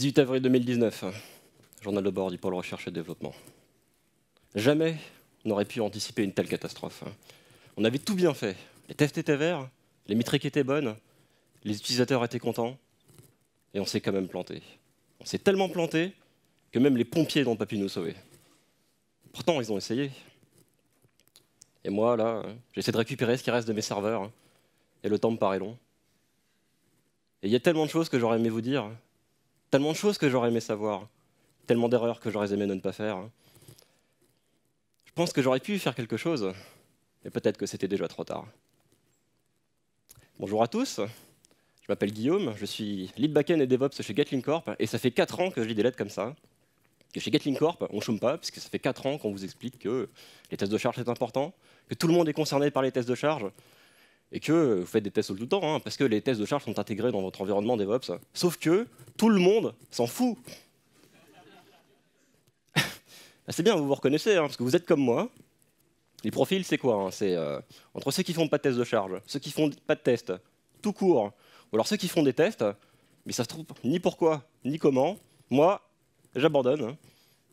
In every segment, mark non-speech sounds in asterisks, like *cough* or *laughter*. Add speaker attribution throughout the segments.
Speaker 1: 18 avril 2019, hein. journal de bord du pôle recherche et développement. Jamais on n'aurait pu anticiper une telle catastrophe. Hein. On avait tout bien fait. Les tests étaient verts, les métriques étaient bonnes, les utilisateurs étaient contents, et on s'est quand même planté. On s'est tellement planté que même les pompiers n'ont pas pu nous sauver. Pourtant, ils ont essayé. Et moi, là, hein, j'essaie de récupérer ce qui reste de mes serveurs, et le temps me paraît long. Et il y a tellement de choses que j'aurais aimé vous dire, Tellement de choses que j'aurais aimé savoir. Tellement d'erreurs que j'aurais aimé ne pas faire. Je pense que j'aurais pu faire quelque chose, mais peut-être que c'était déjà trop tard. Bonjour à tous. Je m'appelle Guillaume, je suis lead backend et DevOps chez Gatling Corp, et ça fait 4 ans que je lis des lettres comme ça. Que chez Gatling Corp, on ne chôme pas, que ça fait 4 ans qu'on vous explique que les tests de charge c'est important, que tout le monde est concerné par les tests de charge, et que vous faites des tests tout le temps, hein, parce que les tests de charge sont intégrés dans votre environnement DevOps. Sauf que tout le monde s'en fout. *laughs* Bah, c'est bien, vous vous reconnaissez, hein, parce que vous êtes comme moi. Les profils, c'est quoi hein, C'est euh, entre ceux qui font pas de tests de charge, ceux qui font pas de tests, tout court, ou alors ceux qui font des tests, mais ça se trouve ni pourquoi, ni comment. Moi, j'abandonne.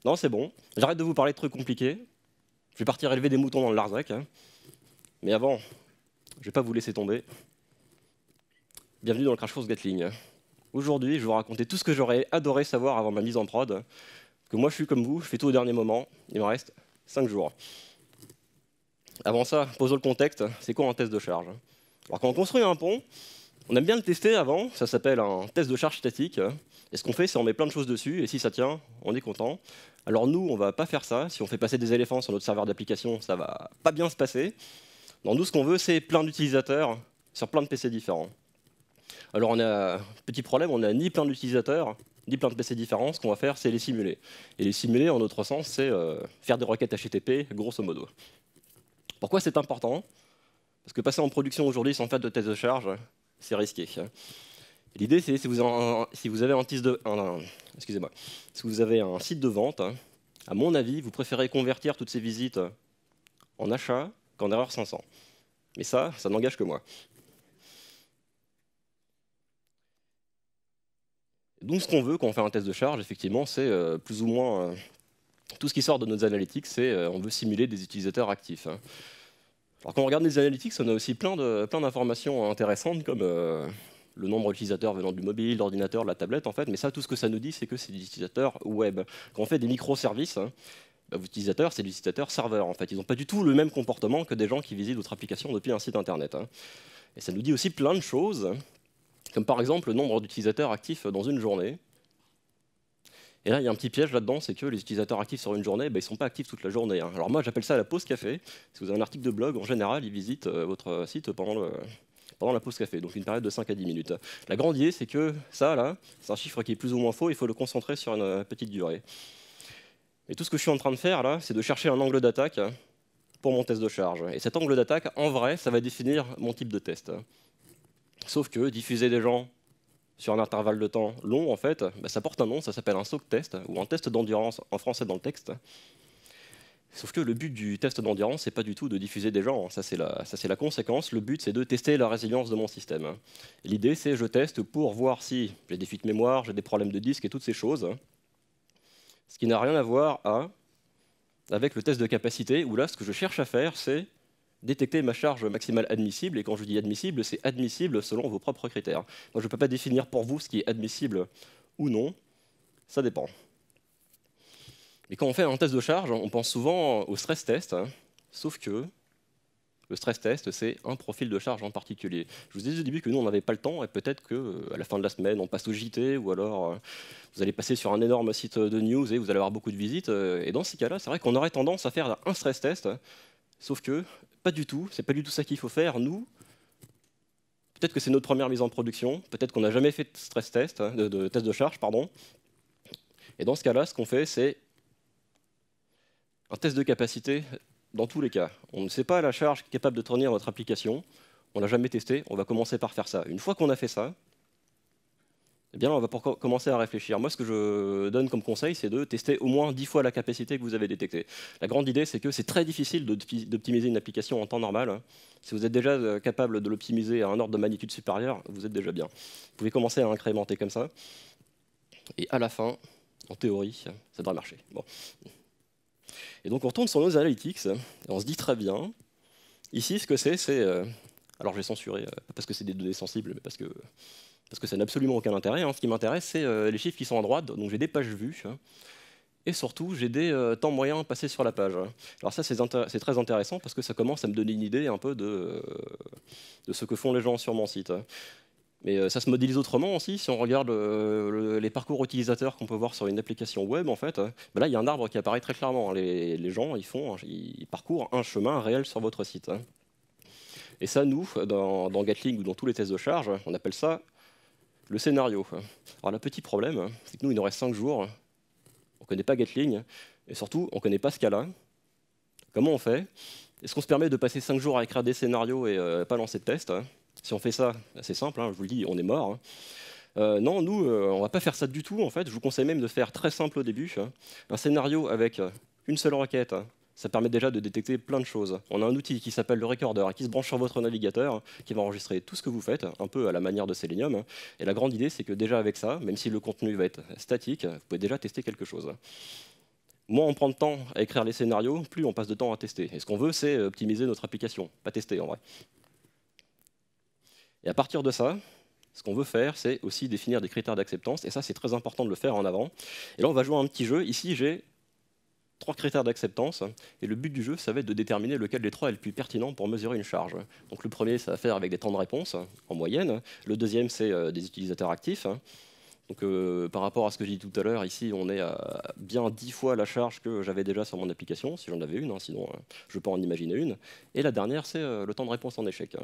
Speaker 1: Non, c'est bon. J'arrête de vous parler de trucs compliqués. Je vais partir élever des moutons dans le Larzac. Mais avant, je ne vais pas vous laisser tomber. Bienvenue dans le Crash Course Gatling. Aujourd'hui, je vais vous raconter tout ce que j'aurais adoré savoir avant ma mise en prod. Que moi, je suis comme vous, je fais tout au dernier moment. Il me reste 5 jours. Avant ça, posons le contexte. C'est quoi un test de charge Alors, quand on construit un pont, on aime bien le tester avant. Ça s'appelle un test de charge statique. Et ce qu'on fait, c'est on met plein de choses dessus. Et si ça tient, on est content. Alors nous, on ne va pas faire ça. Si on fait passer des éléphants sur notre serveur d'application, ça ne va pas bien se passer. Dans nous, ce qu'on veut, c'est plein d'utilisateurs sur plein de PC différents. Alors on a petit problème, on n'a ni plein d'utilisateurs, ni plein de PC différents. Ce qu'on va faire, c'est les simuler. Et les simuler, en notre sens, c'est euh, faire des requêtes HTTP, grosso modo. Pourquoi c'est important Parce que passer en production aujourd'hui sans faire de test de charge, c'est risqué. L'idée, c'est si, vous avez un, si vous avez un site de vente, à mon avis, vous préférez convertir toutes ces visites en achat qu'en erreur 500. Mais ça, ça n'engage que moi. Donc ce qu'on veut quand on fait un test de charge, effectivement, c'est euh, plus ou moins... Euh, tout ce qui sort de nos analytics, c'est euh, on veut simuler des utilisateurs actifs. Hein. Alors quand on regarde les analytics, on a aussi plein d'informations plein intéressantes, comme le nombre d'utilisateurs venant du mobile, l'ordinateur, la tablette, en fait. Mais ça, tout ce que ça nous dit, c'est que c'est des utilisateurs web. Quand on fait des microservices, hein, vos euh, utilisateurs, c'est l'utilisateur serveur. En fait, ils n'ont pas du tout le même comportement que des gens qui visitent votre application depuis un site internet. Hein. Et ça nous dit aussi plein de choses, comme par exemple le nombre d'utilisateurs actifs dans une journée. Et là, il y a un petit piège là-dedans, c'est que les utilisateurs actifs sur une journée, ben, ils ne sont pas actifs toute la journée. Hein. Alors moi, j'appelle ça la pause café. Si vous avez un article de blog, en général, ils visitent euh, votre site pendant, pendant, la pause café, donc une période de 5 à 10 minutes. La grande idée, c'est que ça, là, c'est un chiffre qui est plus ou moins faux, il faut le concentrer sur une euh, petite durée. Et tout ce que je suis en train de faire là, c'est de chercher un angle d'attaque pour mon test de charge. Et cet angle d'attaque, en vrai, ça va définir mon type de test. Sauf que diffuser des gens sur un intervalle de temps long, en fait, bah, ça porte un nom, ça s'appelle un soak test, ou un test d'endurance en français dans le texte. Sauf que le but du test d'endurance, c'est pas du tout de diffuser des gens, hein. ça c'est la, la, conséquence. Le but, c'est de tester la résilience de mon système. L'idée, c'est je teste pour voir si j'ai des fuites mémoire, j'ai des problèmes de disque et toutes ces choses. Ce qui n'a rien à voir avec le test de capacité, où là, ce que je cherche à faire, c'est détecter ma charge maximale admissible, et quand je dis admissible, c'est admissible selon vos propres critères. Donc je ne peux pas définir pour vous ce qui est admissible ou non, ça dépend. Mais quand on fait un test de charge, on pense souvent au stress test, hein. sauf que le stress test, c'est un profil de charge en particulier. Je vous disais au début que nous, on n'avait pas le temps, et peut-être qu'à euh, la fin de la semaine, on passe au JT, ou alors euh, vous allez passer sur un énorme site euh, de news et vous allez avoir beaucoup de visites. Et dans ces cas-là, c'est vrai qu'on aurait tendance à faire un stress test, sauf que pas du tout, c'est pas du tout ça qu'il faut faire. Nous, peut-être que c'est notre première mise en production, peut-être qu'on n'a jamais fait de stress test, hein, de, de test de charge, pardon. Et dans ce cas-là, ce qu'on fait, c'est un test de capacité dans tous les cas. On ne sait pas la charge capable de tenir votre application. On n'a l'a jamais testé. On va commencer par faire ça. Une fois qu'on a fait ça, eh bien, on va commencer à réfléchir. Moi, ce que je donne comme conseil, c'est de tester au moins 10 fois la capacité que vous avez détectée. La grande idée, c'est que c'est très difficile d'optimiser une application en temps normal. Hein. Si vous êtes déjà euh, capable de l'optimiser à un ordre de magnitude supérieur, vous êtes déjà bien. Vous pouvez commencer à incrémenter comme ça. Et à la fin, en théorie, ça devrait marcher. Bon. Et donc on retourne sur nos analytics, et on se dit très bien, ici ce que c'est, c'est... Euh, alors j'ai censuré, euh, pas parce que c'est des données sensibles, mais parce que, parce que ça n'a absolument aucun intérêt. Hein. Ce qui m'intéresse, c'est euh, les chiffres qui sont à droite, donc j'ai des pages vues, hein. et surtout j'ai des temps moyens passés sur la page. Hein. Alors ça c'est très intéressant parce que ça commence à me donner une idée un peu de, de ce que font les gens sur mon site. Mais euh, ça se modélise autrement aussi. Si on regarde euh, les parcours utilisateurs qu'on peut voir sur une application web, en fait, euh, bah là, il y a un arbre qui apparaît très clairement. Hein. Les, gens, ils, font, ils parcourent un chemin réel sur votre site. Hein. Et ça, nous, dans, Gatling ou dans tous les tests de charge, on appelle ça le scénario. Hein. Alors, le petit problème, c'est que nous, il nous reste 5 jours. On ne connaît pas Gatling. Et surtout, on ne connaît pas ce cas-là. Comment on fait Est-ce qu'on se permet de passer 5 jours à écrire des scénarios et pas lancer de tests si on fait ça, c'est simple, hein, je vous le dis, on est mort. Hein. Euh, non, nous, on euh, on va pas faire ça du tout, en fait. Je vous conseille même de faire très simple au début. Hein. Un scénario avec euh, une seule requête, ça permet déjà de détecter plein de choses. On a un outil qui s'appelle le recorder, qui se branche sur votre navigateur, qui va enregistrer tout ce que vous faites, un peu à la manière de Selenium. Et la grande idée, c'est que déjà avec ça, même si le contenu va être statique, vous pouvez déjà tester quelque chose. Moins on prend de temps à écrire les scénarios, plus on passe de temps à tester. Et ce qu'on veut, c'est optimiser notre application, pas tester en vrai. Et à partir de ça, ce qu'on veut faire, c'est aussi définir des critères d'acceptance, et ça c'est très important de le faire en avant. Et là on va jouer un petit jeu, ici j'ai trois critères d'acceptance, et le but du jeu, ça va être de déterminer lequel des trois est le plus pertinent pour mesurer une charge. Donc le premier, ça va faire avec des temps de réponse, en moyenne. Le deuxième, c'est euh, des utilisateurs actifs. Donc euh, par rapport à ce que j'ai dit tout à l'heure, ici, on est à bien dix fois la charge que j'avais déjà sur mon application, si j'en avais une, hein. sinon euh, je peux en imaginer une. Et la dernière, c'est le temps de réponse en échec. Hein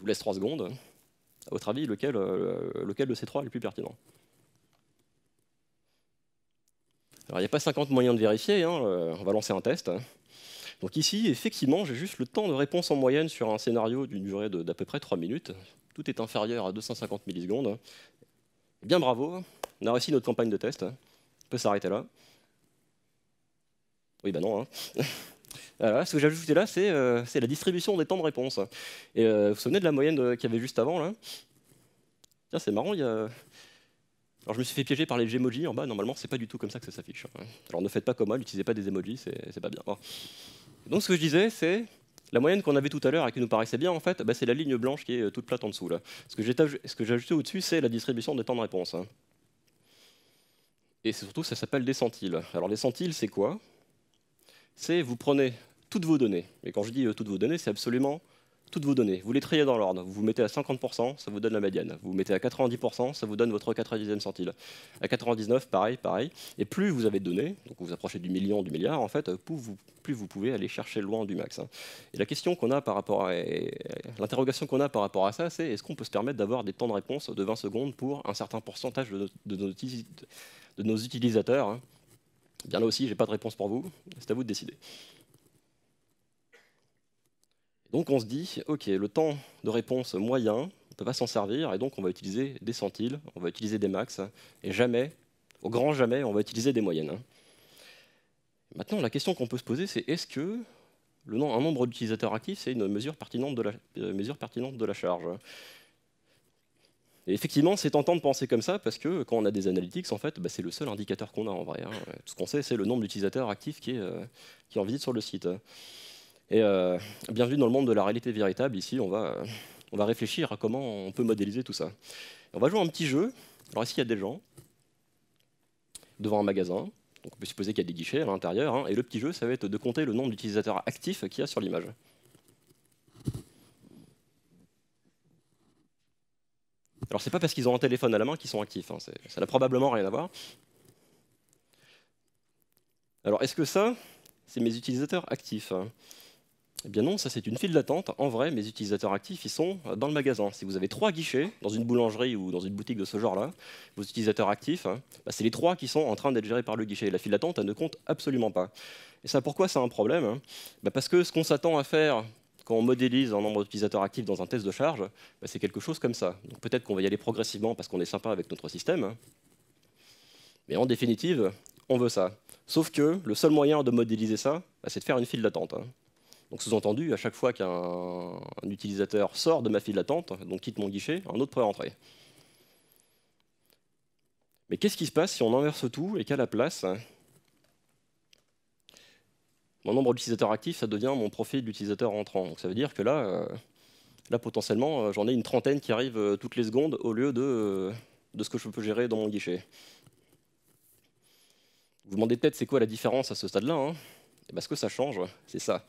Speaker 1: vous laisse 3 secondes. À votre avis, lequel, euh, lequel de ces trois est le plus pertinent Alors, il n'y a pas 50 moyens de vérifier, hein, euh, on va lancer un test. Donc ici, effectivement, j'ai juste le temps de réponse en moyenne sur un scénario d'une durée d'à peu près 3 minutes. Tout est inférieur à 250 millisecondes. bien bravo, on a réussi notre campagne de test. On peut s'arrêter là. Oui, ben non. Hein. Euh, ce que j'ai ajouté là, euh, c'est la distribution des temps de réponse. Et euh, vous vous souvenez de la moyenne qu'il y avait juste avant là Tiens, c'est marrant, il Alors je me suis fait piéger par les emojis en bas, normalement c'est pas du tout comme ça que ça s'affiche. Hein. Alors ne faites pas comme moi, n'utilisez pas des emojis, c'est pas bien. Donc ce que je disais, c'est la moyenne qu'on avait tout à l'heure et qui nous paraissait bien, en fait, bah, c'est la ligne blanche qui est toute plate en dessous. Là. Ce que j'ai ajouté au-dessus, c'est la distribution des temps de réponse. Hein. Et surtout, ça s'appelle des centiles. Alors les centiles, c'est quoi c'est vous prenez toutes vos données. Et quand je dis euh, toutes vos données, c'est absolument toutes vos données. Vous les triez dans l'ordre. Vous vous mettez à 50%, ça vous donne la médiane. Vous vous mettez à 90%, ça vous donne votre 90e centile. À 99, pareil, pareil. Et plus vous avez de données, donc vous approchez du million, du milliard, en fait, euh, plus vous, plus vous pouvez aller chercher loin du max. Hein. Et la question qu'on a par rapport à... L'interrogation qu'on a par rapport à ça, c'est est-ce qu'on peut se permettre d'avoir des temps de réponse de 20 secondes pour un certain pourcentage de, nos, utilisateurs hein. Bien là aussi, je n'ai pas de réponse pour vous, c'est à vous de décider. Donc on se dit, OK, le temps de réponse moyen, on ne peut pas s'en servir, et donc on va utiliser des centiles, on va utiliser des max, et jamais, au grand jamais, on va utiliser des moyennes. Maintenant, la question qu'on peut se poser, c'est est-ce que le un nombre d'utilisateurs actifs, c'est une mesure pertinente de la, euh, mesure pertinente de la charge effectivement, c'est tentant de penser comme ça parce que quand on a des analytics, en fait, bah, c'est le seul indicateur qu'on a en vrai. Hein. Tout ce qu'on sait, c'est le nombre d'utilisateurs actifs qui est, euh, en visite sur le site. Et euh, bienvenue dans le monde de la réalité véritable. Ici, on va, on va réfléchir à comment on peut modéliser tout ça. on va jouer un petit jeu. Alors ici, il y a des gens devant un magasin. on peut supposer qu'il y a des guichets à l'intérieur. Hein. et le petit jeu, ça va être de compter le nombre d'utilisateurs actifs qu'il y a sur l'image. Alors c'est pas parce qu'ils ont un téléphone à la main qu'ils sont actifs, hein. ça n'a probablement rien à voir. Alors est-ce que ça, c'est mes utilisateurs actifs hein Eh bien non, ça c'est une file d'attente. En vrai, mes utilisateurs actifs, ils sont dans le magasin. Si vous avez trois guichets dans une boulangerie ou dans une boutique de ce genre-là, vos utilisateurs actifs, hein, bah, c'est les trois qui sont en train d'être gérés par le guichet. La file d'attente, elle ne compte absolument pas. Et ça, pourquoi c'est un problème bah, Parce que ce qu'on s'attend à faire quand on modélise un nombre d'utilisateurs actifs dans un test de charge, bah, c'est quelque chose comme ça. peut-être qu'on va y aller progressivement parce qu'on est sympa avec notre système. Mais en définitive, on veut ça. Sauf que le seul moyen de modéliser ça, bah, c'est de faire une file d'attente. Hein. Donc sous-entendu, à chaque fois qu'un utilisateur sort de ma file d'attente, donc quitte mon guichet, un autre peut rentrer. Mais qu'est-ce qui se passe si on inverse tout et qu'à la place, mon nombre d'utilisateurs actifs, ça devient mon profil d'utilisateur entrant. Donc ça veut dire que là, euh, là potentiellement, euh, j'en ai une trentaine qui arrivent euh, toutes les secondes au lieu de, de ce que je peux gérer dans mon guichet. Vous vous demandez peut-être c'est quoi la différence à ce stade-là hein eh ben, Ce que ça change, c'est ça.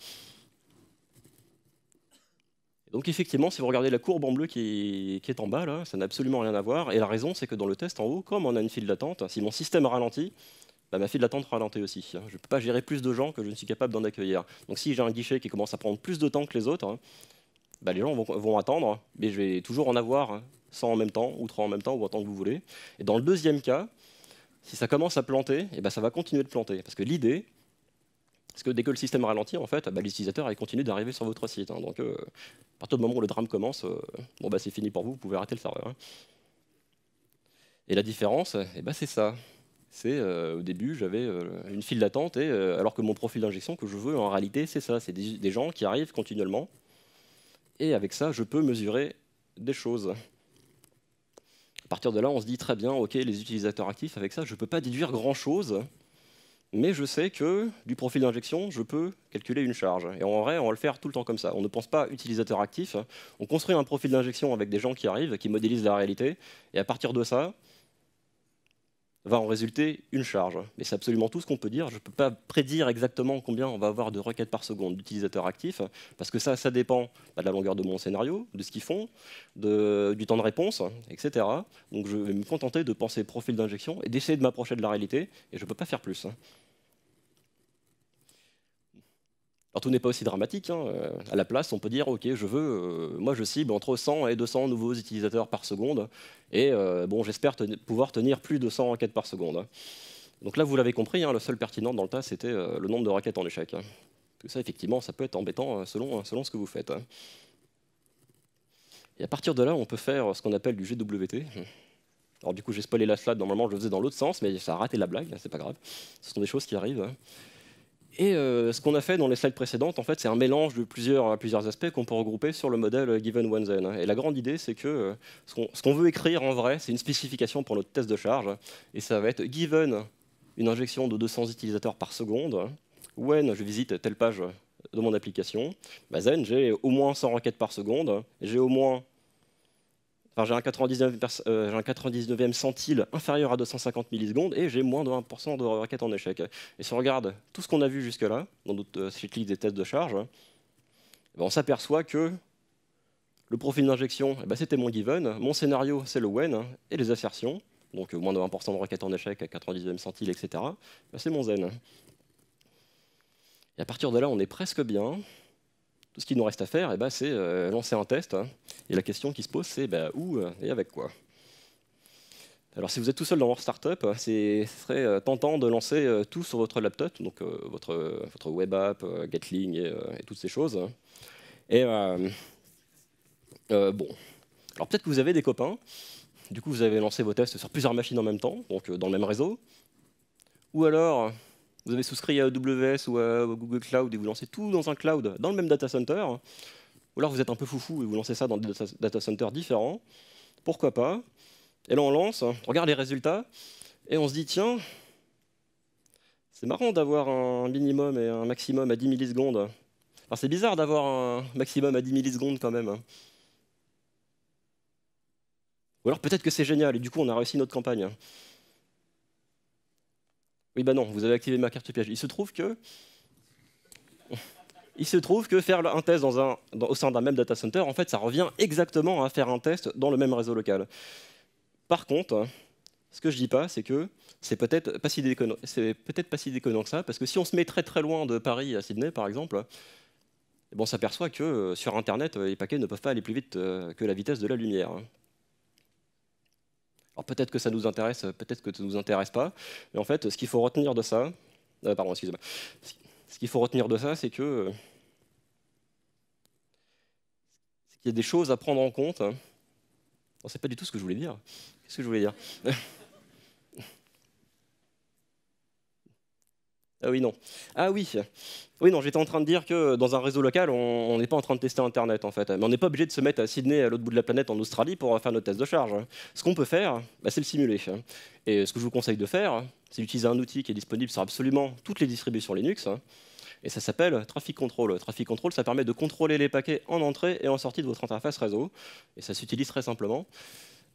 Speaker 1: Donc effectivement, si vous regardez la courbe en bleu qui est, qui est en bas, là, ça n'a absolument rien à voir. Et la raison, c'est que dans le test en haut, comme on a une file d'attente, si mon système ralentit, bah, ma file d'attente ralentit aussi. Hein. Je ne peux pas gérer plus de gens que je ne suis capable d'en accueillir. Donc si j'ai un guichet qui commence à prendre plus de temps que les autres, hein, bah, les gens vont, attendre, hein. mais je vais toujours en avoir 100 en même temps, ou 3 en même temps, ou autant que vous voulez. Et dans le deuxième cas, si ça commence à planter, eh bah, ça va continuer de planter. Parce que l'idée, c'est que dès que le système ralentit, en fait, bah, l'utilisateur continue d'arriver sur votre site. Donc, euh, à partir du moment où le drame commence, euh, c'est fini pour vous, vous pouvez arrêter le serveur. Et la différence, eh c'est ça c'est euh, au début j'avais euh, une file d'attente et euh, alors que mon profil d'injection que je veux en réalité c'est ça, c'est des, gens qui arrivent continuellement et avec ça je peux mesurer des choses. À partir de là on se dit très bien ok les utilisateurs actifs avec ça je ne peux pas déduire grand chose mais je sais que du profil d'injection je peux calculer une charge et en vrai on va le faire tout le temps comme ça. On ne pense pas utilisateur actif, on construit un profil d'injection avec des gens qui arrivent, qui modélisent la réalité et à partir de ça va en résulter une charge. Mais c'est absolument tout ce qu'on peut dire. Je ne peux pas prédire exactement combien on va avoir de requêtes par seconde d'utilisateurs actifs, parce que ça, ça dépend bah, de la longueur de mon scénario, de ce qu'ils font, du temps de réponse, etc. Donc je vais me contenter de penser profil d'injection et d'essayer de m'approcher de la réalité, et je ne peux pas faire plus. Hein. Alors tout n'est pas aussi dramatique. Hein, euh, à la place, on peut dire, OK, je veux, euh, moi je cible entre 100 et 200 nouveaux utilisateurs par seconde, et euh, bon, j'espère pouvoir tenir plus de 100 requêtes par seconde. Hein. Donc là, vous l'avez compris, hein, le seul pertinent dans le tas, c'était le nombre de raquettes en échec. ça, effectivement, ça peut être embêtant selon, ce que vous faites. Et à partir de là, on peut faire ce qu'on appelle du GWT. Alors du coup, j'ai spoilé la slide, normalement je le faisais dans l'autre sens, mais ça a raté la blague, c'est pas grave. Ce sont des choses qui arrivent. Et euh, ce qu'on a fait dans les slides précédentes, en fait, c'est un mélange de plusieurs, euh, aspects qu'on peut regrouper sur le modèle euh, Given One Zen. Et la grande idée, c'est que ce qu'on veut écrire en vrai, c'est une spécification pour notre test de charge. Et ça va être Given une injection de 200 utilisateurs par seconde, when je visite telle page de mon application, bah, Zen, j'ai au moins 100 requêtes par seconde, j'ai au moins j'ai un 99, e euh, centile inférieur à 250 millisecondes et j'ai moins de 1% de requêtes en échec. Et si on regarde tout ce qu'on a vu jusque-là, dans notre euh, cyclique des tests de charge, eh ben, on s'aperçoit que le profil d'injection, eh ben, c'était mon given, mon scénario, c'est le when, et les assertions, donc moins de 1% de requêtes en échec à 99 centile, etc., ben, c'est mon zen. Et à partir de là, on est presque bien. Tout ce qu'il nous reste à faire, eh ben, c'est euh, lancer un test. Hein. et la question qui se pose, c'est ben, où euh, et avec quoi alors si vous êtes tout seul dans votre startup, hein, ce serait euh, tentant de lancer tout sur votre laptop, donc votre, votre, web app, Gatling et, toutes ces choses. Hein. Et bon, alors peut-être que vous avez des copains, du coup vous avez lancé vos tests sur plusieurs machines en même temps, donc dans le même réseau. Ou alors, vous avez souscrit à AWS ou à Google Cloud et vous lancez tout dans un cloud, dans le même data center, ou alors vous êtes un peu foufou et vous lancez ça dans des data, centers différents, pourquoi pas Et là on lance, on regarde les résultats, et on se dit, tiens, c'est marrant d'avoir un minimum et un maximum à 10 millisecondes. Alors c'est bizarre d'avoir un maximum à 10 millisecondes quand même. Ou alors peut-être que c'est génial, et du coup on a réussi notre campagne. Oui, bah non, vous avez activé ma carte piège. Il se trouve que. Il se trouve que faire un test au sein d'un même data center, en fait, ça revient exactement à faire un test dans le même réseau local. Par contre, ce que je dis pas, c'est que c'est peut-être pas, si pas si déconnant que ça, parce que si on se met très très loin de Paris à Sydney, par exemple, on s'aperçoit que euh, sur Internet, euh, les paquets ne peuvent pas aller plus vite euh, que la vitesse de la lumière. Hein. Alors peut-être que ça nous intéresse, peut-être que ça ne nous intéresse pas. Mais en fait, ce qu'il faut retenir de ça, euh, pardon, ce qu'il faut retenir de ça, c'est que euh, qu'il y a des choses à prendre en compte. Non, c'est pas du tout ce que je voulais dire. Qu'est-ce que je voulais dire Ah oui, non. Ah oui. Oui, non, j'étais en train de dire que euh, dans un réseau local, on n'est pas en train de tester Internet, en fait. Mais on n'est pas obligé de se mettre à Sydney, à l'autre bout de la planète, en Australie, pour euh, faire notre test de charge. Hein. Ce qu'on peut faire, bah, c'est le simuler. Hein. Et euh, ce que je vous conseille de faire, c'est d'utiliser un outil qui est disponible sur absolument toutes les distributions Linux. Hein. Et ça s'appelle Traffic Control. Traffic Control, ça permet de contrôler les paquets en entrée et en sortie de votre interface réseau. Et ça s'utilise très simplement.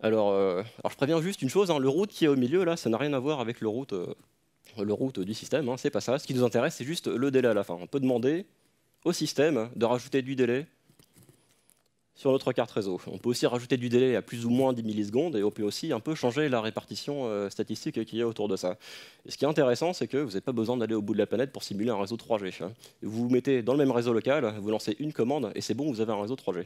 Speaker 1: Alors, alors, je préviens juste une chose, le route qui est au milieu, là, ça n'a rien à voir avec le route le route du système, hein, c'est pas ça. Ce qui nous intéresse, c'est juste le délai à la fin. On peut demander au système de rajouter du délai sur notre carte réseau. On peut aussi rajouter du délai à plus ou moins 10 millisecondes et on peut aussi un peu changer la répartition euh, statistique qu'il y a autour de ça. Et ce qui est intéressant, c'est que vous n'avez pas besoin d'aller au bout de la planète pour simuler un réseau 3G. Hein. Vous vous mettez dans le même réseau local, vous lancez une commande et c'est bon, vous avez un réseau 3G.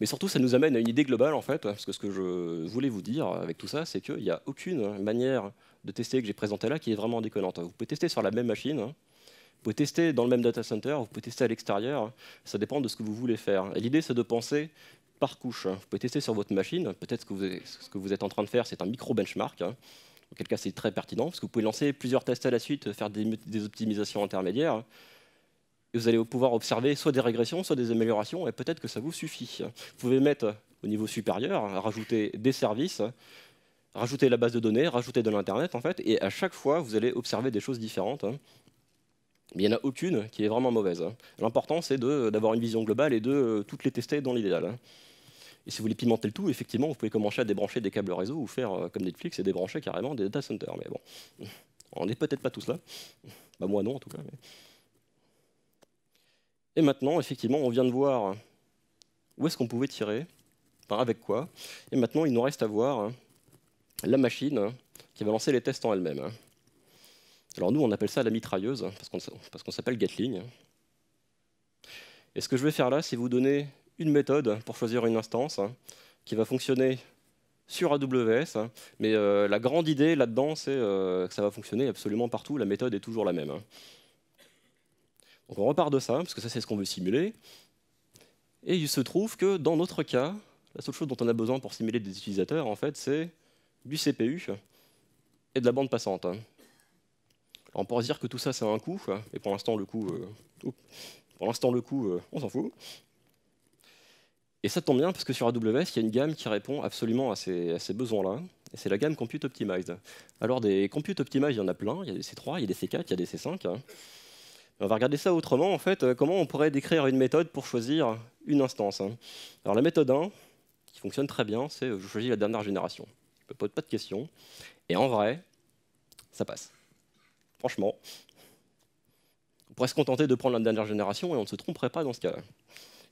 Speaker 1: Mais surtout, ça nous amène à une idée globale, en fait, parce que ce que je voulais vous dire avec tout ça, c'est qu'il n'y a aucune manière de tester que j'ai présenté là qui est vraiment déconnante. Hein. Vous pouvez tester sur la même machine, hein. vous pouvez tester dans le même data center, vous pouvez tester à l'extérieur, ça dépend de ce que vous voulez faire. l'idée, c'est de penser par couche. Hein. Vous pouvez tester sur votre machine, peut-être que ce que vous êtes en train de faire, c'est un micro-benchmark, dans auquel cas c'est très pertinent, parce que vous pouvez lancer plusieurs tests à la suite, faire des, des optimisations intermédiaires, et vous allez pouvoir observer soit des régressions, soit des améliorations, et peut-être que ça vous suffit. Vous pouvez mettre au niveau supérieur, rajouter des services, rajouter la base de données, rajouter de l'Internet, en fait, et à chaque fois, vous allez observer des choses différentes. Hein. Mais il n'y en a aucune qui est vraiment mauvaise. Hein. L'important, c'est d'avoir une vision globale et de euh, toutes les tester dans l'idéal. Hein. Et si vous voulez pimenter le tout, effectivement, vous pouvez commencer à débrancher des câbles réseau ou faire euh, comme Netflix et débrancher carrément des data centers. Mais bon, *laughs* on n'est peut-être pas tous là. Bah, moi non, en tout cas. Et maintenant, effectivement, on vient de voir où est-ce qu'on pouvait tirer, enfin, avec quoi. Et maintenant, il nous reste à voir la machine hein, qui va lancer les tests en elle-même. Hein. Alors nous, on appelle ça la mitrailleuse, hein, parce qu'on s'appelle Gatling. Et ce que je vais faire là, c'est vous donner une méthode pour choisir une instance qui va fonctionner sur AWS. mais euh, la grande idée là-dedans, c'est euh, que ça va fonctionner absolument partout. La méthode est toujours la même. Donc on repart de ça, parce que ça, c'est ce qu'on veut simuler. Et il se trouve que dans notre cas, la seule chose dont on a besoin pour simuler des utilisateurs, en fait, c'est du CPU et de la bande passante. Hein. on pourrait dire que tout ça, c'est un coût, et pour l'instant, le coût, pour l'instant, le coup, euh, euh, on s'en fout. Et ça tombe bien, parce que sur AWS, il y a une gamme qui répond absolument à ces, à ces besoins-là, et c'est la gamme Compute Optimized. Alors, des Compute Optimized, il y en a plein, il y a des C3, il y a des C4, il y a des C5. Hein. On va regarder ça autrement, en fait, euh, comment on pourrait décrire une méthode pour choisir une instance. Hein. Alors, la méthode 1, qui fonctionne très bien, c'est je choisis la dernière génération ne pose pas de questions. Et en vrai, ça passe. Franchement, on pourrait se contenter de prendre la dernière génération et on ne se tromperait pas dans ce cas-là.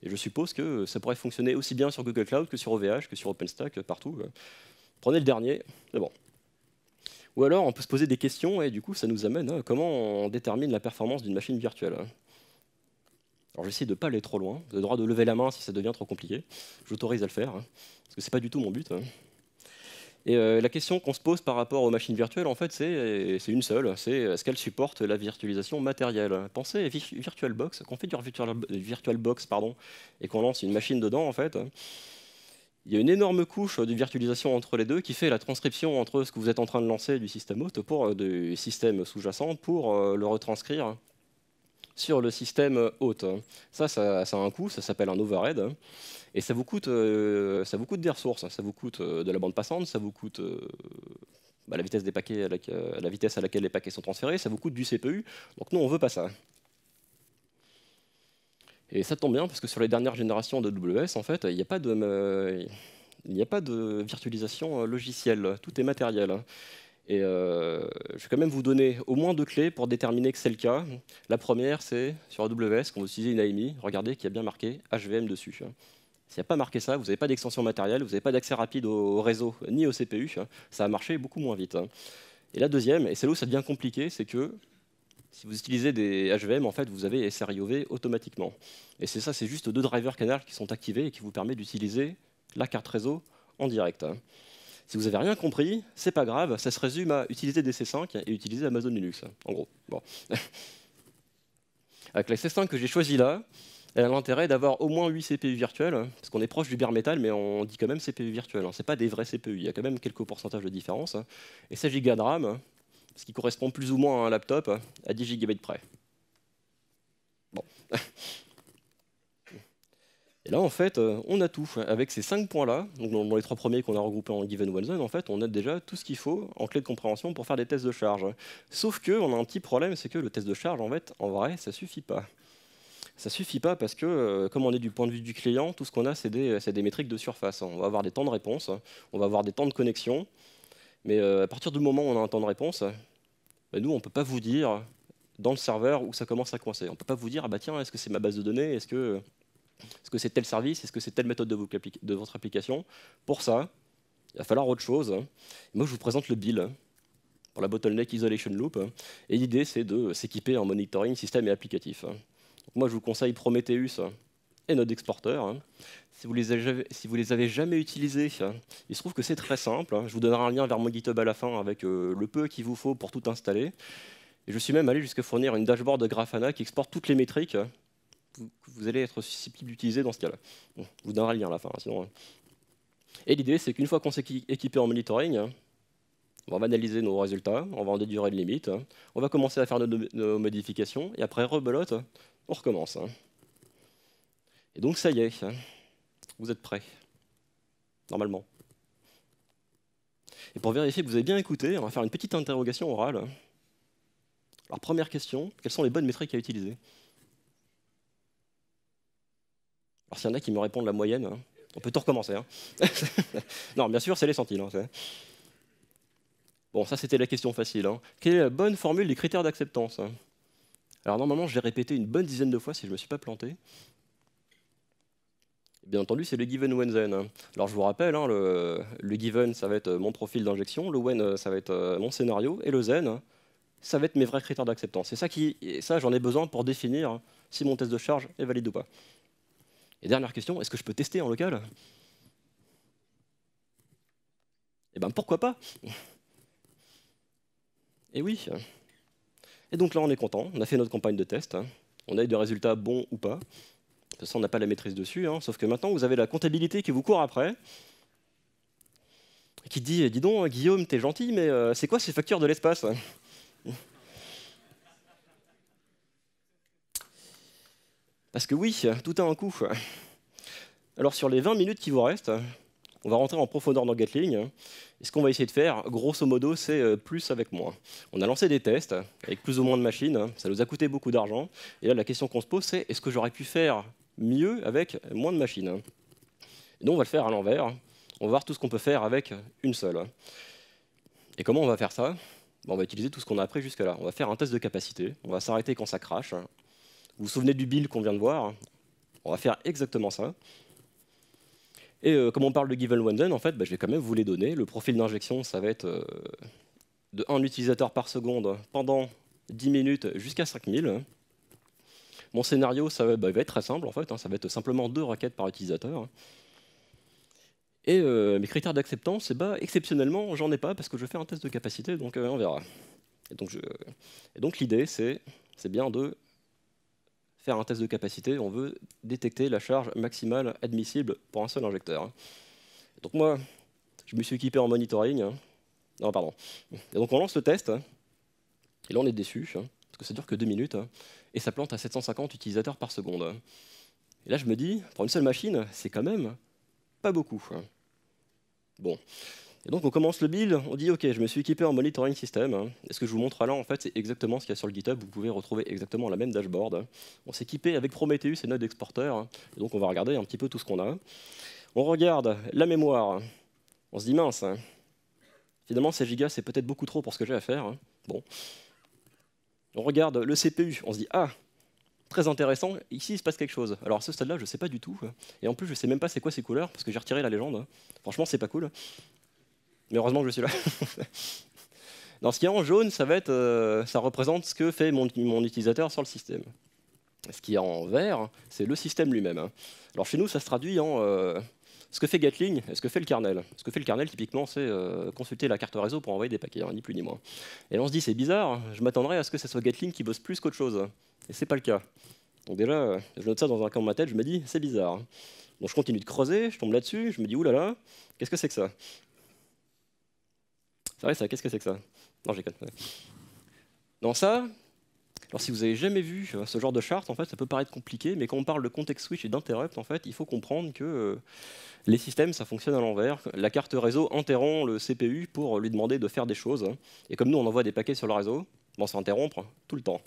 Speaker 1: Et je suppose que ça pourrait fonctionner aussi bien sur Google Cloud que sur OVH, que sur OpenStack, euh, partout. Euh. Prenez le dernier, c'est bon. Ou alors, on peut se poser des questions et du coup, ça nous amène à euh, comment on détermine la performance d'une machine virtuelle. Hein. Alors j'essaie de ne pas aller trop loin. Vous avez le droit de lever la main si ça devient trop compliqué. J'autorise à le faire, hein, parce que ce n'est pas du tout mon but. Hein. Et euh, la question qu'on se pose par rapport aux machines virtuelles, en fait, c'est euh, une seule, c'est euh, est-ce qu'elles supportent la virtualisation matérielle Pensez à VirtualBox, qu'on fait du VirtualBox pardon, et qu'on lance une machine dedans, en fait, il y a une énorme couche de virtualisation entre les deux qui fait la transcription entre ce que vous êtes en train de lancer du système hôte pour du système sous-jacent pour le retranscrire sur le système euh, hôte. Hein. Ça, ça, a un coût, ça s'appelle un overhead. Hein. Et ça vous coûte, euh, ça vous coûte des ressources, hein. ça vous coûte euh, de la bande passante, ça vous coûte bah, la vitesse des paquets, à la, vitesse à laquelle les paquets sont transférés, ça vous coûte du CPU. Donc nous, on veut pas ça. Et ça tombe bien parce que sur les dernières générations de WS, en fait, il n'y a pas de il n'y a pas de virtualisation logicielle, tout est matériel. Et euh, je vais quand même vous donner au moins deux clés pour déterminer que c'est le cas. La première, c'est sur AWS, quand vous utilisez une AMI, regardez qu'il y a bien marqué HVM dessus. S'il n'y a pas marqué ça, vous n'avez pas d'extension matérielle, vous n'avez pas d'accès rapide au réseau ni au CPU, ça a marché beaucoup moins vite. Et la deuxième, et c'est là où ça devient compliqué, c'est que si vous utilisez des HVM, en fait, vous avez SRIOV automatiquement. Et c'est ça, c'est juste deux drivers canal qui sont activés et qui vous permettent d'utiliser la carte réseau en direct. Si vous n'avez rien compris, c'est pas grave, ça se résume à utiliser des c 5 et utiliser Amazon Linux, en gros. Bon. *laughs* Avec la C5 que j'ai choisie là, elle a l'intérêt d'avoir au moins 8 CPU virtuels, parce qu'on est proche du bare metal, mais on dit quand même CPU virtuel, hein. ce n'est pas des vrais CPU, il y a quand même quelques pourcentages de différence, hein. et 16 Go de RAM, ce qui correspond plus ou moins à un laptop, à 10 Go près. Bon. *laughs* Et là, en fait, euh, on a tout. Avec ces cinq points-là, dans les trois premiers qu'on a regroupés en Given One Zone, en fait, on a déjà tout ce qu'il faut en clé de compréhension pour faire des tests de charge. Sauf qu'on a un petit problème, c'est que le test de charge, en fait, en vrai, ça ne suffit pas. Ça ne suffit pas parce que, euh, comme on est du point de vue du client, tout ce qu'on a, c'est des, métriques de surface. On va avoir des temps de réponse, on va avoir des temps de connexion, mais euh, à partir du moment où on a un temps de réponse, bah, nous, on ne peut pas vous dire dans le serveur où ça commence à coincer. On ne peut pas vous dire, ah bah tiens, est-ce que c'est ma base de données Est-ce que est-ce que c'est tel service Est-ce que c'est telle méthode de, votre application Pour ça, il va falloir autre chose. Moi, je vous présente le bill pour la bottleneck isolation loop. Et l'idée, c'est de s'équiper en monitoring système et applicatif. moi, je vous conseille Prometheus et Node exporter. Si vous, les avez, si vous les avez jamais utilisés, il se trouve que c'est très simple. Je vous donnerai un lien vers mon GitHub à la fin avec euh, le peu qu'il vous faut pour tout installer. Et je suis même allé jusqu'à fournir une dashboard de Grafana qui exporte toutes les métriques vous, allez être susceptible d'utiliser dans ce cas-là. vous donnerai le lien à la fin, hein, sinon. Hein. Et l'idée, c'est qu'une fois qu'on s'est équipé en monitoring, hein, on va analyser nos résultats, on va en déduire de limite, on va commencer à faire nos, nos modifications, et après, rebelote, on recommence. Et donc, ça y est, vous êtes prêts, normalement. Et pour vérifier que vous avez bien écouté, on va faire une petite interrogation orale. Alors, première question, quelles sont les bonnes métriques à utiliser alors s'il y en a qui me répondent la moyenne, hein, on peut tout recommencer. Hein. *laughs* non, bien sûr, c'est les centiles. Hein, bon, ça c'était la question facile. Quelle est la bonne formule des critères d'acceptance Alors normalement, je l'ai répété une bonne dizaine de fois si je ne me suis pas planté. Bien entendu, c'est le given when then. Alors je vous rappelle, le, given, ça va être euh, mon profil d'injection, le when, euh, ça va être euh, mon scénario, et le zen, ça va être mes vrais critères d'acceptance. Et ça, qui, ça j'en ai besoin pour définir si mon test de charge est valide ou pas. Et dernière question, est-ce que je peux tester en local Eh bien, pourquoi pas Eh oui Et donc là, on est content, on a fait notre campagne de test, on a eu des résultats bons ou pas. de toute façon on n'a pas la maîtrise dessus, hein. sauf que maintenant, vous avez la comptabilité qui vous court après, qui dit, dis donc, Guillaume, t'es gentil, mais euh, c'est quoi ces factures de l'espace Parce que oui, tout a un coup. Alors sur les 20 minutes qui vous restent, on va rentrer en profondeur dans Gatling. Et ce qu'on va essayer de faire, grosso modo, c'est euh, plus avec moins. On a lancé des tests avec plus ou moins de machines. Ça nous a coûté beaucoup d'argent. Et là, la question qu'on se pose, c'est est-ce que j'aurais pu faire mieux avec moins de machines et Donc on va le faire à l'envers. On va voir tout ce qu'on peut faire avec une seule. Et comment on va faire ça ben, on va utiliser tout ce qu'on a appris jusque-là. On va faire un test de capacité, on va s'arrêter quand ça crache, vous vous souvenez du build qu'on vient de voir On va faire exactement ça. Et euh, comme on parle de given one en fait, bah, je vais quand même vous les donner. Le profil d'injection, ça va être euh, de 1 utilisateur par seconde pendant 10 minutes jusqu'à 5000. Mon scénario, ça bah, va être très simple en fait. Hein. ça va être simplement deux raquettes par utilisateur. Et euh, mes critères d'acceptance, eh bah, exceptionnellement, j'en ai pas parce que je fais un test de capacité, donc on verra. Et donc l'idée, c'est bien de faire un test de capacité, on veut détecter la charge maximale admissible pour un seul injecteur. Donc moi, je me suis équipé en monitoring. Non, pardon. Et donc on lance le test, et là on est déçu, hein, parce que ça dure que deux minutes, hein, et ça plante à 750 utilisateurs par seconde. Et là je me dis, pour une seule machine, c'est quand même pas beaucoup. Hein. Bon, donc on commence le build, on dit ok, je me suis équipé en monitoring system. Et ce que je vous montre là, en fait, c'est exactement ce qu'il y a sur le GitHub. Vous pouvez retrouver exactement la même dashboard. On s'est équipé avec Prometheus et Node Exporter. Et donc on va regarder un petit peu tout ce qu'on a. On regarde la mémoire. On se dit mince. Finalement, ces gigas, c'est peut-être beaucoup trop pour ce que j'ai à faire. Bon. On regarde le CPU. On se dit ah, très intéressant, ici il se passe quelque chose. Alors à ce stade-là, je ne sais pas du tout. Et en plus, je ne sais même pas c'est quoi ces couleurs, parce que j'ai retiré la légende. Franchement, c'est pas cool. Mais heureusement que je suis là. Dans *laughs* ce qui est en jaune, ça, euh, représente ce que fait mon, utilisateur sur le système. Ce qui est en vert, c'est le système lui-même. Hein. Alors chez nous, ça se traduit en euh, ce que fait Gatling et ce que fait le kernel. Ce que fait le kernel, typiquement, c'est euh, consulter la carte réseau pour envoyer des paquets, hein, ni plus ni moins. Et là, on se dit, c'est bizarre, je m'attendrais à ce que ce soit Gatling qui bosse plus qu'autre chose. Et c'est pas le cas. Donc déjà, je note ça dans un coin de ma tête, je me dis, c'est bizarre. Donc je continue de creuser, je tombe là-dessus, je me dis, oulala, qu'est-ce que c'est que ça c'est ah vrai ça, qu'est-ce que c'est que ça Non, j'ai ouais. Dans ça, alors si vous avez jamais vu euh, ce genre de charte, en fait, ça peut paraître compliqué, mais quand on parle de context switch et d'interrupt, en fait, il faut comprendre que euh, les systèmes, ça fonctionne à l'envers. La carte réseau interrompt le CPU pour lui demander de faire des choses. Hein. Et comme nous, on envoie des paquets sur le réseau, bon, ça interrompre tout le temps.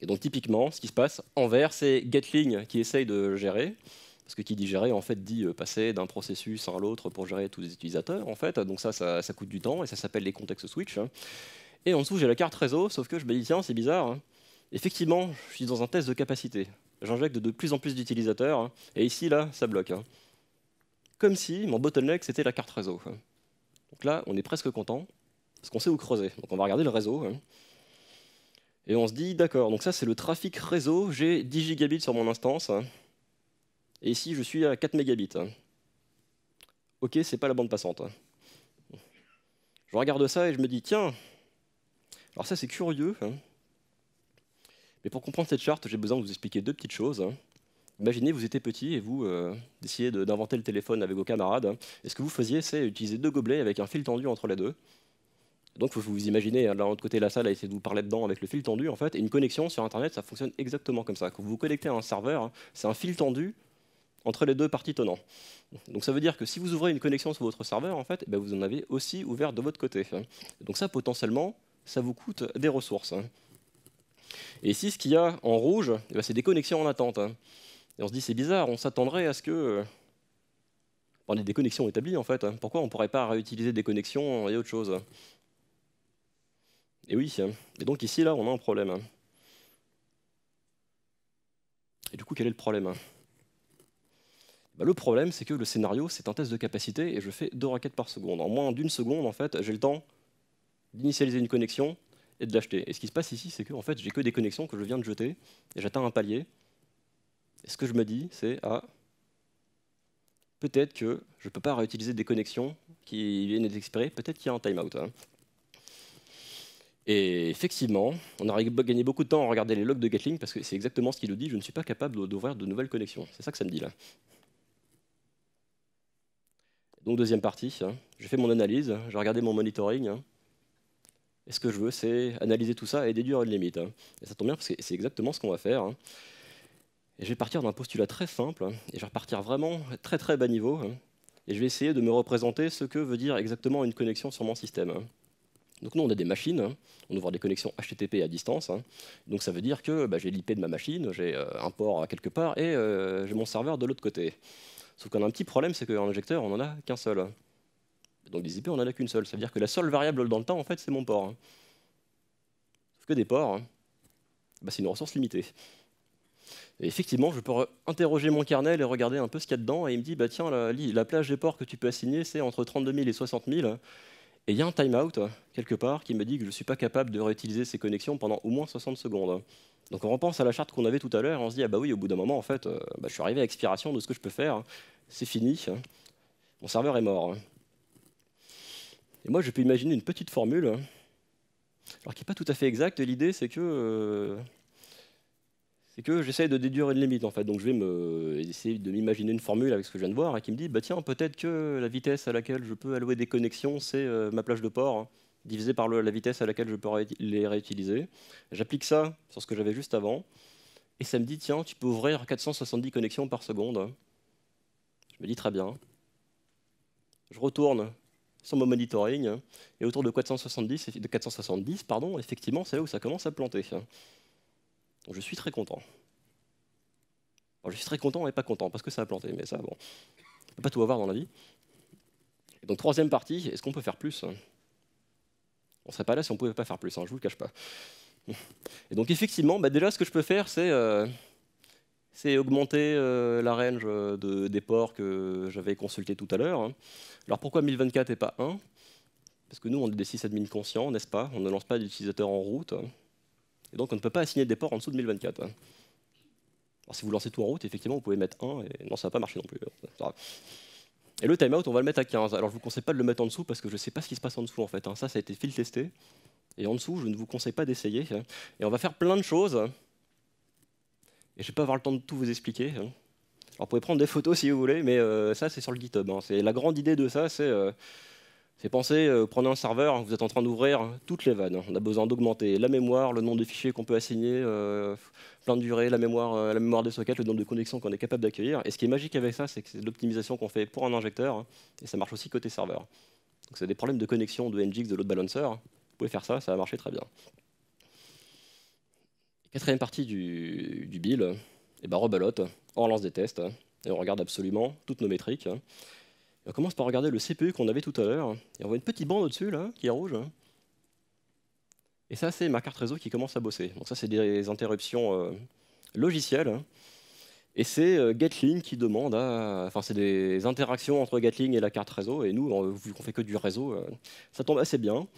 Speaker 1: Et donc typiquement, ce qui se passe envers, c'est Gatling qui essaye de gérer. Parce que qui dit en fait, dit euh, passer d'un processus à l'autre pour gérer tous les utilisateurs, en fait. Donc ça, ça, coûte du temps et ça s'appelle les contextes switch. Hein. Et en dessous, j'ai la carte réseau, sauf que je me dis, tiens, c'est bizarre. Hein. Effectivement, je suis dans un test de capacité. J'injecte de plus en plus d'utilisateurs, hein, et ici, là, ça bloque. Comme si mon bottleneck, c'était la carte réseau. Donc là, on est presque content, parce qu'on sait où creuser. Donc on va regarder le réseau. Et on se dit, d'accord, donc ça c'est le trafic réseau, j'ai 10 gigabits sur mon instance. Et ici, je suis à 4 mégabits. Hein. Ok, c'est pas la bande passante. Hein. Je regarde ça et je me dis, tiens, alors ça c'est curieux. Hein. Mais pour comprendre cette charte, j'ai besoin de vous expliquer deux petites choses. Imaginez, vous étiez petit et vous essayez euh, d'inventer le téléphone avec vos camarades. Et ce que vous faisiez, c'est utiliser deux gobelets avec un fil tendu entre les deux. Donc vous vous imaginez, de l'autre côté la salle, a essayer de vous parler dedans avec le fil tendu, en fait, et une connexion sur Internet, ça fonctionne exactement comme ça. Quand vous vous connectez à un serveur, c'est un fil tendu entre les deux parties tenants. Donc ça veut dire que si vous ouvrez une connexion sur votre serveur, en fait, eh ben, vous en avez aussi ouvert de votre côté. Donc ça, potentiellement, ça vous coûte des ressources. Hein. Et ici, ce qu'il y a en rouge, eh ben, c'est des connexions en attente. Hein. Et on se dit, c'est bizarre, on s'attendrait à ce que... On euh, ait des connexions établies, en fait. Hein. Pourquoi on ne pourrait pas réutiliser des connexions et autre chose Et oui, et donc ici, là, on a un problème. Et du coup, quel est le problème bah, le problème, c'est que le scénario, c'est un test de capacité et je fais deux requêtes par seconde. En moins d'une seconde, en fait, j'ai le temps d'initialiser une connexion et de l'acheter. Et ce qui se passe ici, c'est que fait, j'ai que des connexions que je viens de jeter et j'atteins un palier. Et ce que je me dis, c'est ah, peut-être que je ne peux pas réutiliser des connexions qui viennent d'expirer, peut-être qu'il y a un timeout. Hein. Et effectivement, on a gagné beaucoup de temps à regarder les logs de Gatling parce que c'est exactement ce qu'il nous dit, je ne suis pas capable d'ouvrir de nouvelles connexions. C'est ça que ça me dit là. Donc deuxième partie, hein. j'ai fait mon analyse, hein. j'ai regardé mon monitoring. Hein. et ce que je veux, c'est analyser tout ça et déduire une limite. Et ça tombe bien parce que c'est exactement ce qu'on va faire. Et je vais partir d'un postulat très simple, et je vais repartir vraiment très très bas niveau. Et je vais essayer de me représenter ce que veut dire exactement une connexion sur mon système. Donc nous, on a des machines, on doit avoir des connexions HTTP à distance. Donc ça veut dire que bah, j'ai l'IP de ma machine, j'ai euh, un port quelque part, et euh, j'ai mon serveur de l'autre côté. Sauf qu'on a un petit problème, c'est qu'en injecteur, on n'en a qu'un seul. Donc des IP, on n'en a qu'une seule. Ça veut dire que la seule variable dans le temps, en fait, c'est mon port. Hein. Sauf que des ports, hein, bah, c'est une ressource limitée. Et effectivement, je peux interroger mon kernel et regarder un peu ce qu'il y a dedans, et il me dit, bah, tiens, la, la plage des ports que tu peux assigner, c'est entre 32 000 et 60 000. Et il y a un timeout, quelque part, qui me dit que je ne suis pas capable de réutiliser ces connexions pendant au moins 60 secondes. Donc on repense à la charte qu'on avait tout à l'heure, on se dit, ah bah oui, au bout d'un moment, en fait, euh, bah, je suis arrivé à expiration de ce que je peux faire, hein. c'est fini, hein. mon serveur est mort. Hein. Et moi, je peux imaginer une petite formule, alors qui n'est pas tout à fait exacte, l'idée c'est que... Euh, c'est que j'essaye de déduire une limite en fait, donc je vais me, essayer de m'imaginer une formule avec ce que je viens de voir, et qui me dit, bah tiens, peut-être que la vitesse à laquelle je peux allouer des connexions, c'est euh, ma plage de port divisé par la vitesse à laquelle je peux les réutiliser. J'applique ça sur ce que j'avais juste avant, et ça me dit, tiens, tu peux ouvrir 470 connexions par seconde. Je me dis, très bien. Je retourne sur mon monitoring, et autour de 470, de 470 pardon, effectivement, c'est là où ça commence à planter. je suis très content. je suis très content et pas content, parce que ça a planté, mais ça, bon. On peut pas tout avoir dans la vie. donc troisième partie, est-ce qu'on peut faire plus on ne serait pas là si on ne pouvait pas faire plus, hein, je ne vous le cache pas. Et donc effectivement, bah, déjà ce que je peux faire, c'est euh, augmenter euh, la range euh, des ports que j'avais consulté tout à l'heure. Hein. Alors pourquoi 1024 et pas 1 Parce que nous, on est des 6 sysadmins conscients, n'est-ce pas On ne lance pas d'utilisateurs en route. Hein. Et donc on ne peut pas assigner des ports en dessous de 1024. Alors si vous lancez tout en route, effectivement, vous pouvez mettre 1, et non, ça ne va pas marcher non plus. Et le timeout, on va le mettre à 15. Alors je ne vous conseille pas de le mettre en dessous parce que je ne sais pas ce qui se passe en dessous en fait. Hein. Ça, ça a été fil testé. Et en dessous, je ne vous conseille pas d'essayer. Hein. Et on va faire plein de choses. Et je ne vais pas avoir le temps de tout vous expliquer. Hein. Alors vous pouvez prendre des photos si vous voulez, mais euh, ça c'est sur le GitHub. La grande idée de ça, c'est euh, c'est penser, euh, prenez un serveur, hein, vous êtes en train d'ouvrir hein, toutes les vannes. Hein. On a besoin d'augmenter la mémoire, le nombre de fichiers qu'on peut assigner, euh, plein de durées, la mémoire, euh, la mémoire des sockets, le nombre de connexions qu'on est capable d'accueillir. Et ce qui est magique avec ça, c'est que c'est l'optimisation qu'on fait pour un injecteur, et ça marche aussi côté serveur. Donc c'est des problèmes de connexion de NGX, de load balancer. Vous pouvez faire ça, ça va marcher très bien. Quatrième partie du, bill, build, et eh ben, rebalote, on relance des tests, et on regarde absolument toutes nos métriques on commence par regarder le CPU e qu'on avait tout à l'heure, et on voit une petite bande au-dessus, là, qui est rouge. Et ça, c'est ma carte réseau qui commence à bosser. Donc ça, c'est des interruptions euh, logicielles. Et c'est euh, Gatling qui demande, à... enfin c'est des interactions entre Gatling et la carte réseau, et nous, vu qu'on fait que du réseau, euh, ça tombe assez bien.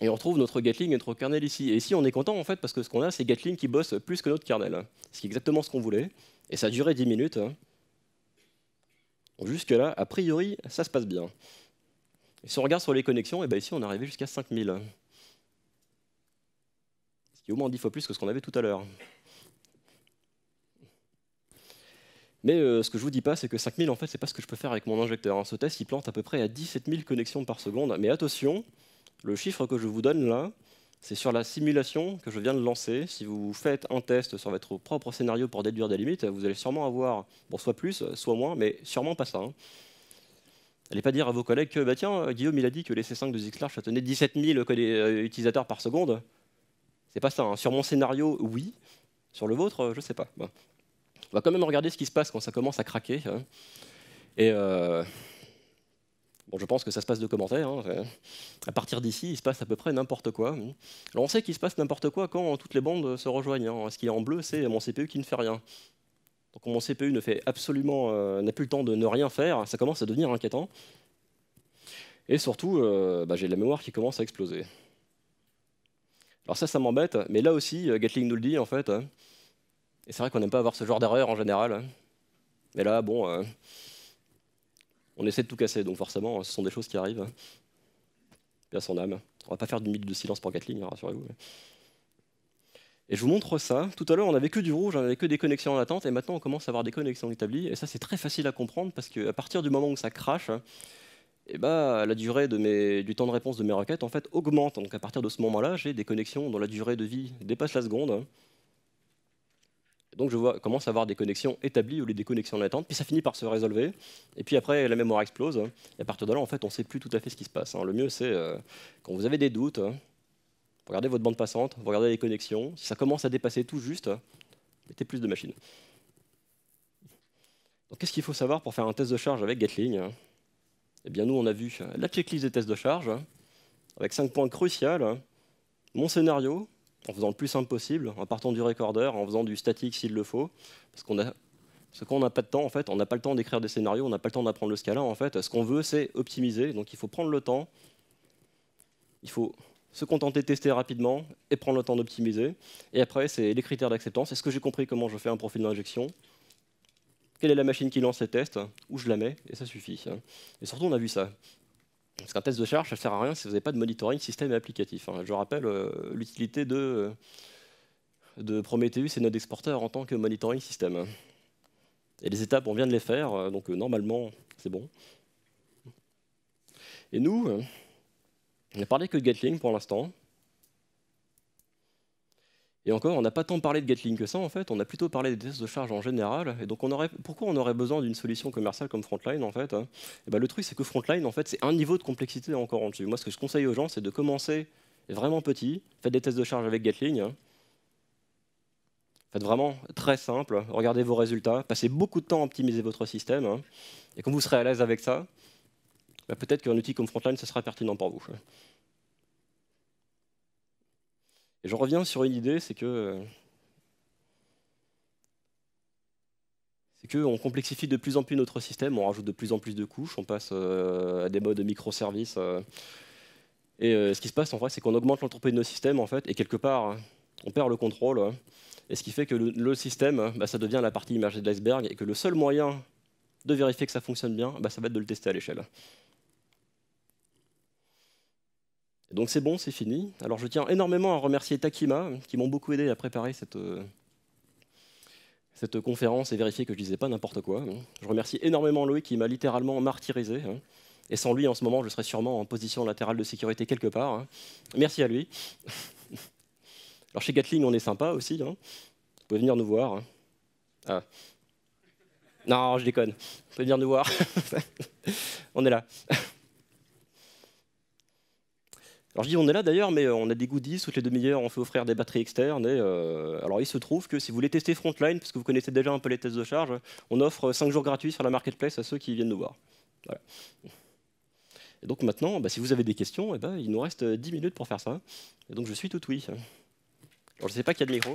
Speaker 1: Et on retrouve notre Gatling et notre kernel ici. Et ici, on est content en fait, parce que ce qu'on a, c'est Gatling qui bosse plus que notre kernel, ce qui exactement ce qu'on voulait. Et ça a duré 10 minutes. Hein. Jusque-là, a priori, ça se passe bien. Et si on regarde sur les connexions, et eh ben, ici, on est arrivé jusqu'à 5000. Ce qui est au moins 10 fois plus que ce qu'on avait tout à l'heure. Mais euh, ce que je vous dis pas, c'est que 5000, en fait, c'est pas ce que je peux faire avec mon injecteur. Hein. Ce test, il plante à peu près à 17 000 connexions par seconde. Mais attention, le chiffre que je vous donne là, c'est sur la simulation que je viens de lancer. Si vous faites un test sur votre propre scénario pour déduire des limites, vous allez sûrement avoir, bon, soit plus, soit moins, mais sûrement pas ça. Hein. Allez pas dire à vos collègues que, bah tiens, euh, Guillaume, il a dit que les C5 de Zixlar, ça tenait 17 000 utilisateurs par seconde. C'est pas ça. Hein. Sur mon scénario, oui. Sur le vôtre, je sais pas. On va quand même regarder ce qui se passe quand ça commence à craquer. Hein. Et euh, Bon, je pense que ça se passe de commentaire. Hein, à partir d'ici, il se passe à peu près n'importe quoi. Alors on sait qu'il se passe n'importe quoi quand toutes les bandes se rejoignent. Hein. Ce qui est en bleu, c'est mon CPU qui ne fait rien. Donc mon CPU ne fait absolument, euh, n'a plus le temps de ne rien faire. Ça commence à devenir inquiétant. Et surtout, euh, bah, j'ai la mémoire qui commence à exploser. Alors ça, ça m'embête, mais là aussi, euh, Gatling nous le dit en fait. Hein. Et c'est vrai qu'on n'aime pas avoir ce genre d'erreur en général. Mais là, bon, on essaie de tout casser, donc forcément, ce sont des choses qui arrivent. Hein. Bien son âme. On va pas faire du minute de silence pour Kathleen, rassurez-vous. Et je vous montre ça. Tout à l'heure, on n'avait que du rouge, on n'avait que des connexions en attente, et maintenant, on commence à avoir des connexions établies. Et ça, c'est très facile à comprendre, parce qu'à partir du moment où ça crache, eh ben, la durée du temps de réponse de mes requêtes en fait, augmente. Donc à partir de ce moment-là, j'ai des connexions dont la durée de vie dépasse la seconde. Hein. Donc je vois, commence à avoir des connexions établies ou des connexions attente, puis ça finit par se résolver, et puis après la mémoire explose, et à partir de là, en fait, on ne sait plus tout à fait ce qui se passe. Hein. Le mieux, c'est euh, quand vous avez des doutes, hein, regardez votre bande passante, regardez les connexions, si ça commence à dépasser tout juste, mettez plus de machines. Donc qu'est-ce qu'il faut savoir pour faire un test de charge avec Gatling hein? Eh bien nous, on a vu la checklist des tests de charge, avec cinq points cruciaux, mon scénario, en faisant le plus simple possible, en partant du recorder, en faisant du statique s'il le faut, parce qu'on a n'a pas de temps, en fait, on n'a pas le temps d'écrire des scénarios, on n'a pas le temps d'apprendre le scala. En fait, ce qu'on veut, c'est optimiser. Donc, il faut prendre le temps. Il faut se contenter de tester rapidement et prendre le temps d'optimiser. Et après, c'est les critères d'acceptance. Est-ce que j'ai compris comment je fais un profil d'injection Quelle est la machine qui lance les tests Où je la mets Et ça suffit. Hein. Et surtout, on a vu ça. Parce qu'un test de charge, ça ne sert à rien si vous n'avez pas de monitoring système et applicatif. Hein. Je rappelle euh, l'utilité de, Prometheus et Node Exporter en tant que monitoring système. Hein. Et les étapes, on vient de les faire, euh, donc euh, normalement, c'est bon. Et nous, on n'a parlé que de Gatling pour l'instant. Et encore, on n'a pas tant parlé de Gatling que ça, en fait, on a plutôt parlé des tests de charge en général. Et donc, pourquoi on aurait besoin d'une solution commerciale comme Frontline, en fait et hein eh ben, Le truc, c'est que Frontline, en fait, c'est un niveau de complexité encore en dessus. Moi, ce que je conseille aux gens, c'est de commencer vraiment petit, faites des tests de charge avec Gatling, hein. Faites vraiment très simple, regardez vos résultats, passez beaucoup de temps à optimiser votre système, hein. et quand vous serez à l'aise avec ça, bah, peut-être qu'un outil comme Frontline, ce sera pertinent pour vous. Et je reviens sur une idée, c'est que euh, c'est qu'on complexifie de plus en plus notre système, on rajoute de plus en plus de couches, on passe euh, à des modes microservices. Euh. et ce qui se passe en vrai, c'est qu'on augmente l'entropie de nos systèmes, en fait, et quelque part, on perd le contrôle. Et ce qui fait que le, système, bah, ça devient la partie immergée de l'iceberg, et que le seul moyen de vérifier que ça fonctionne bien, bah, ça va être de le tester à l'échelle. Donc c'est bon, c'est fini. Alors je tiens énormément à remercier Takima, qui m'ont beaucoup aidé à préparer cette, euh, cette conférence et vérifier que je disais pas n'importe quoi. Hein. Je remercie énormément Loïc, qui m'a littéralement martyrisé. Hein. Et sans lui, en ce moment, je serais sûrement en position latérale de sécurité quelque part. Hein. Merci à lui. *laughs* Alors chez Gatling, on est sympa aussi. Vous pouvez venir nous voir. Ah. Non, je déconne. Vous pouvez venir nous voir. *laughs* on est là. *laughs* Alors je dis on est là d'ailleurs, mais euh, on a des goodies, toutes les demi-heures on fait offrir des batteries externes. Euh, alors il se trouve que si vous voulez tester Frontline, puisque vous connaissez déjà un peu les tests de charge, on offre 5 euh, jours gratuits sur la marketplace à ceux qui viennent nous voir. Et donc maintenant, bah, si vous avez des questions, eh ben, il nous reste 10 minutes pour faire ça. Et donc je suis tout oui. Alors, je ne sais pas qu'il y a de micro.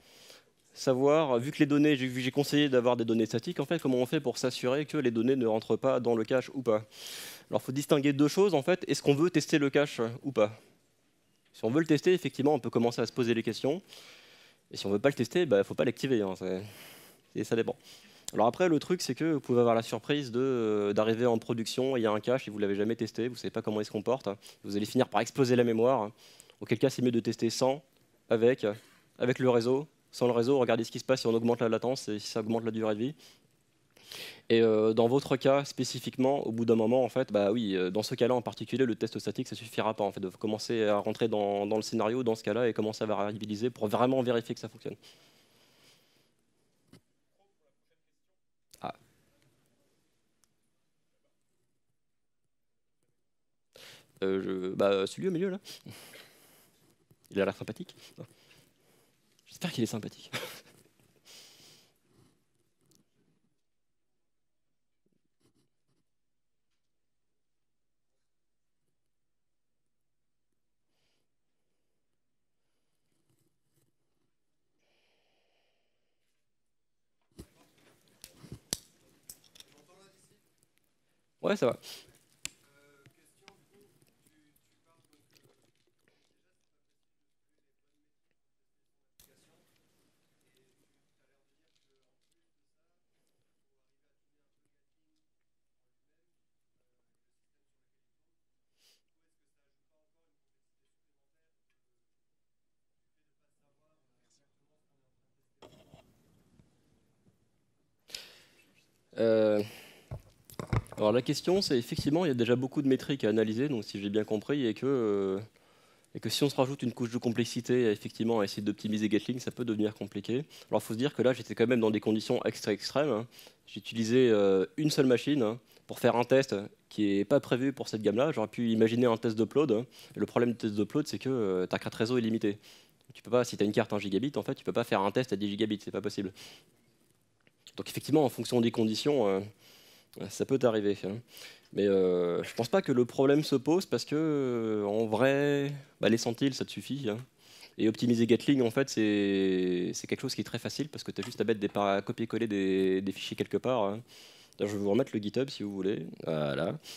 Speaker 1: savoir, vu que les données, j'ai conseillé d'avoir des données statiques, en fait, comment on fait pour s'assurer que les données ne rentrent pas dans le cache ou pas Alors, il faut distinguer deux choses, en fait. Est-ce qu'on veut tester le cache ou pas Si on veut le tester, effectivement, on peut commencer à se poser les questions. Et si on ne veut pas le tester, il bah, ne faut pas l'activer. et hein, ça dépend. Alors après, le truc, c'est que vous pouvez avoir la surprise d'arriver en production, il y a un cache et vous ne l'avez jamais testé, vous ne savez pas comment il se comporte. Vous allez finir par exploser la mémoire, auquel cas c'est mieux de tester sans, avec, avec le réseau, sans le réseau, regardez ce qui se passe si on augmente la latence et si ça augmente la durée de vie. Et euh, dans votre cas spécifiquement, au bout d'un moment, en fait, bah oui, euh, dans ce cas-là en particulier, le test statique, ça suffira pas en fait de commencer à rentrer dans, le scénario dans ce cas-là et commencer à variabiliser pour vraiment vérifier que ça fonctionne. Ah. Euh, je, bah, celui au milieu là, il a l'air sympathique. J'espère qu'il est sympathique. Ouais, ça va. Alors la question, c'est effectivement, il y a déjà beaucoup de métriques à analyser, donc si j'ai bien compris, et que, euh, et que si on se rajoute une couche de complexité, effectivement, à essayer d'optimiser Gatling, ça peut devenir compliqué. Alors il faut se dire que là, j'étais quand même dans des conditions extra extrêmes. Hein. J'utilisais euh, une seule machine hein, pour faire un test qui n'est pas prévu pour cette gamme-là. J'aurais pu imaginer un test d'upload. Hein. le problème du test d'upload, c'est que euh, ta carte réseau est limitée. Tu peux pas, si tu as une carte en gigabit, en fait, tu peux pas faire un test à 10 gigabits, c'est pas possible. Donc effectivement, en fonction des conditions, ça peut arriver. Hein. Mais euh, je pense pas que le problème se pose parce que, euh, en vrai, bah, les centiles, ça te suffit. Hein. Et optimiser Gatling, en fait, c'est quelque chose qui est très facile parce que tu as juste à, mettre des à copier-coller des, fichiers quelque part. Hein. je vais vous remettre le GitHub si vous voulez. Voilà. *laughs*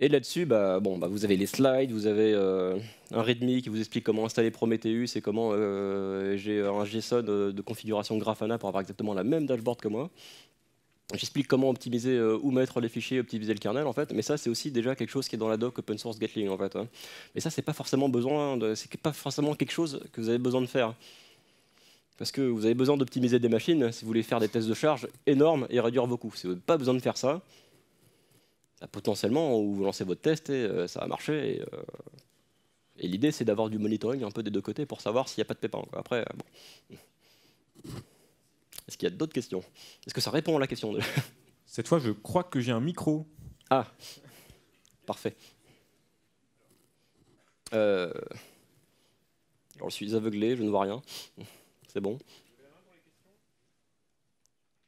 Speaker 1: Et là-dessus, bah, bah, vous avez les slides, vous avez euh, un README qui vous explique comment installer Prometheus et comment euh, j'ai un JSON de configuration Grafana pour avoir exactement la même dashboard que moi. J'explique comment optimiser, euh, où mettre les fichiers, optimiser le kernel en fait, mais ça c'est aussi déjà quelque chose qui est dans la doc open source Gatling en fait. Hein. Mais ça c'est pas forcément besoin, c'est pas forcément quelque chose que vous avez besoin de faire. Parce que vous avez besoin d'optimiser des machines si vous voulez faire des tests de charge énormes et réduire vos coûts. Si vous n'avez pas besoin de faire ça, ça potentiellement vous lancez votre test et euh, ça va marcher. Euh, et, l'idée c'est d'avoir du monitoring un peu des deux côtés pour savoir s'il n'y a pas de pépin. Après, bon. Est-ce qu'il y a d'autres questions Est-ce que ça répond à la question de... *laughs* Cette fois, je crois que j'ai un micro. Ah, parfait. Alors, euh, je suis aveuglé, je ne vois rien. C'est bon.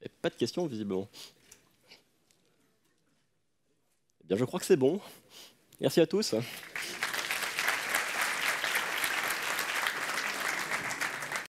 Speaker 1: a pas de questions, visiblement. Eh bien, je crois que c'est bon. Merci à tous.